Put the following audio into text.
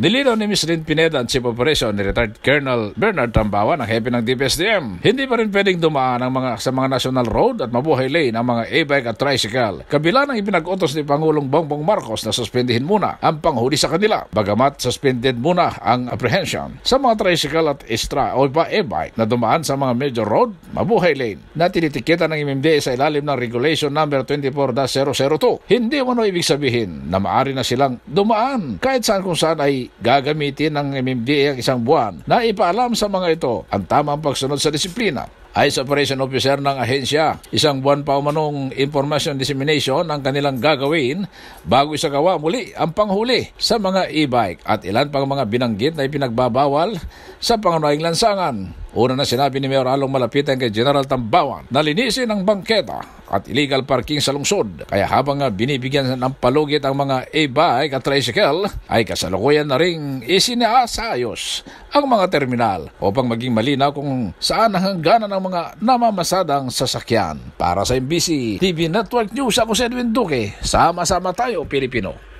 Nilinaw ni Ms. Lynn Pineda ang Chief Operation ni retired Colonel Bernard Tambawa ng hepe ng DPSDM. Hindi pa rin pwedeng dumaan ang mga, sa mga national road at mabuhay lane ang mga e-bike at tricycle. Kabila ng ipinag-utos ni Pangulong Bongbong Marcos na suspendihin muna ang panghuli sa kanila. Bagamat suspended muna ang apprehension sa mga tricycle at extra o pa e-bike na dumaan sa mga major road, mabuhay lane na tinitikita ng MMDA sa ilalim ng Regulation Number 24-002. Hindi mo ibig sabihin na maari na silang dumaan kahit saan kung saan ay gagamitin ng MMDA ang isang buwan na ipaalam sa mga ito ang tamang pagsunod sa disiplina ICE Operation Officer ng ahensya. Isang buwan pa umanong information dissemination ang kanilang gagawin bago isagawa muli ang panghuli sa mga e-bike at ilan pang mga binanggit na ipinagbabawal sa pangunahing lansangan. Una na sinabi ni Mayor Along Malapitan kay General Tambawan na linisin ang bangketa at illegal parking sa lungsod. Kaya habang binibigyan ng palugit ang mga e-bike at tricycle, ay kasalukuyan na rin isinaasayos ang mga terminal upang maging malinaw kung saan ang hangganan ng ng mga namamasadang sasakyan. Para sa MBC TV Network News, ako si Edwin Duque. Sama-sama tayo, Pilipino.